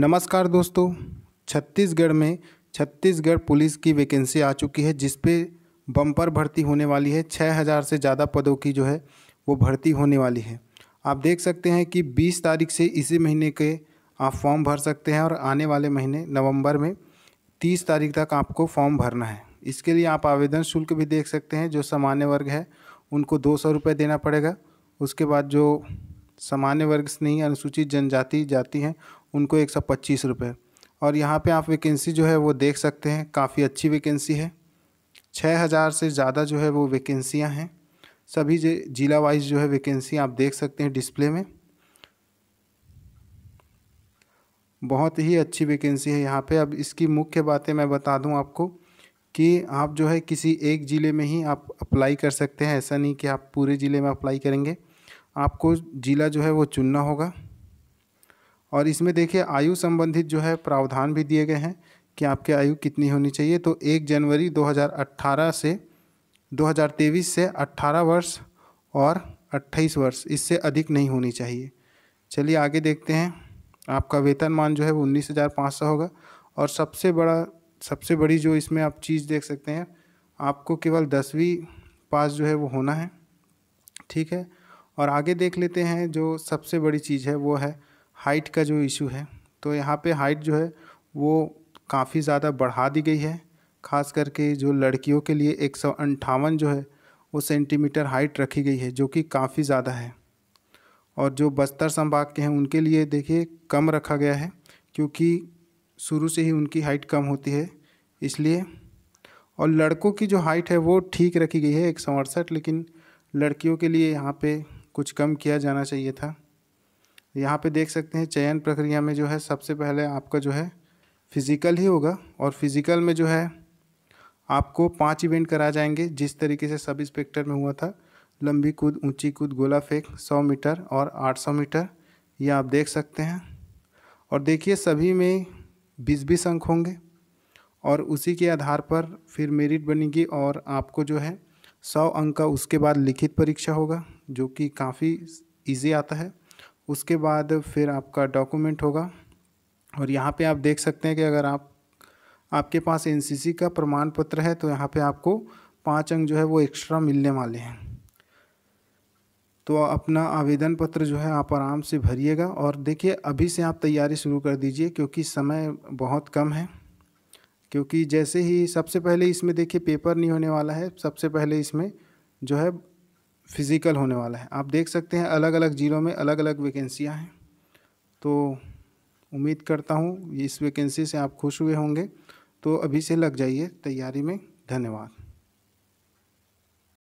नमस्कार दोस्तों छत्तीसगढ़ में छत्तीसगढ़ पुलिस की वैकेंसी आ चुकी है जिस पे बम्पर भर्ती होने वाली है छः हज़ार से ज़्यादा पदों की जो है वो भर्ती होने वाली है आप देख सकते हैं कि बीस तारीख से इसी महीने के आप फॉर्म भर सकते हैं और आने वाले महीने नवंबर में तीस तारीख तक आपको फॉर्म भरना है इसके लिए आप आवेदन शुल्क भी देख सकते हैं जो सामान्य वर्ग है उनको दो सौ रुपये देना पड़ेगा उसके बाद जो सामान्य वर्ग से नहीं अनुसूचित जनजाति जाति हैं उनको एक सौ पच्चीस रुपये और यहाँ पे आप वैकेंसी जो है वो देख सकते हैं काफ़ी अच्छी वैकेंसी है छः हज़ार से ज़्यादा जो है वो वैकेंसियाँ हैं सभी जिला वाइज जो है वैकेंसी आप देख सकते हैं डिस्प्ले में बहुत ही अच्छी वैकेंसी है यहाँ पे अब इसकी मुख्य बातें मैं बता दूँ आपको कि आप जो है किसी एक ज़िले में ही आप अप्लाई कर सकते हैं ऐसा नहीं कि आप पूरे ज़िले में अप्लाई करेंगे आपको ज़िला जो है वो चुनना होगा और इसमें देखिए आयु संबंधित जो है प्रावधान भी दिए गए हैं कि आपकी आयु कितनी होनी चाहिए तो एक जनवरी 2018 से 2023 से 18 वर्ष और 28 वर्ष इससे अधिक नहीं होनी चाहिए चलिए आगे देखते हैं आपका वेतनमान जो है वो उन्नीस हज़ार पाँच सौ होगा और सबसे बड़ा सबसे बड़ी जो इसमें आप चीज़ देख सकते हैं आपको केवल दसवीं पास जो है वो होना है ठीक है और आगे देख लेते हैं जो सबसे बड़ी चीज़ है वो है हाइट का जो इशू है तो यहाँ पे हाइट जो है वो काफ़ी ज़्यादा बढ़ा दी गई है खास करके जो लड़कियों के लिए एक सौ अंठावन जो है वो सेंटीमीटर हाइट रखी गई है जो कि काफ़ी ज़्यादा है और जो बस्तर संभाग के हैं उनके लिए देखिए कम रखा गया है क्योंकि शुरू से ही उनकी हाइट कम होती है इसलिए और लड़कों की जो हाइट है वो ठीक रखी गई है एक सौ अड़सठ लेकिन लड़कियों के लिए यहाँ पे कुछ कम किया जाना चाहिए था यहाँ पे देख सकते हैं चयन प्रक्रिया में जो है सबसे पहले आपका जो है फिज़िकल ही होगा और फिज़िकल में जो है आपको पांच इवेंट कराए जाएंगे जिस तरीके से सब इंस्पेक्टर में हुआ था लंबी कूद ऊंची कूद गोला फेंक 100 मीटर और 800 मीटर ये आप देख सकते हैं और देखिए सभी में बीस बीस अंक होंगे और उसी के आधार पर फिर मेरिट बनेगी और आपको जो है सौ अंक का उसके बाद लिखित परीक्षा होगा जो कि काफ़ी ईजी आता है उसके बाद फिर आपका डॉक्यूमेंट होगा और यहाँ पे आप देख सकते हैं कि अगर आप आपके पास एनसीसी का प्रमाण पत्र है तो यहाँ पे आपको पाँच अंक जो है वो एक्स्ट्रा मिलने वाले हैं तो अपना आवेदन पत्र जो है आप आराम से भरिएगा और देखिए अभी से आप तैयारी शुरू कर दीजिए क्योंकि समय बहुत कम है क्योंकि जैसे ही सबसे पहले इसमें देखिए पेपर नहीं होने वाला है सबसे पहले इसमें जो है फिज़िकल होने वाला है आप देख सकते हैं अलग अलग ज़िलों में अलग अलग वैकेंसियाँ हैं तो उम्मीद करता हूँ इस वैकेंसी से आप खुश हुए होंगे तो अभी से लग जाइए तैयारी में धन्यवाद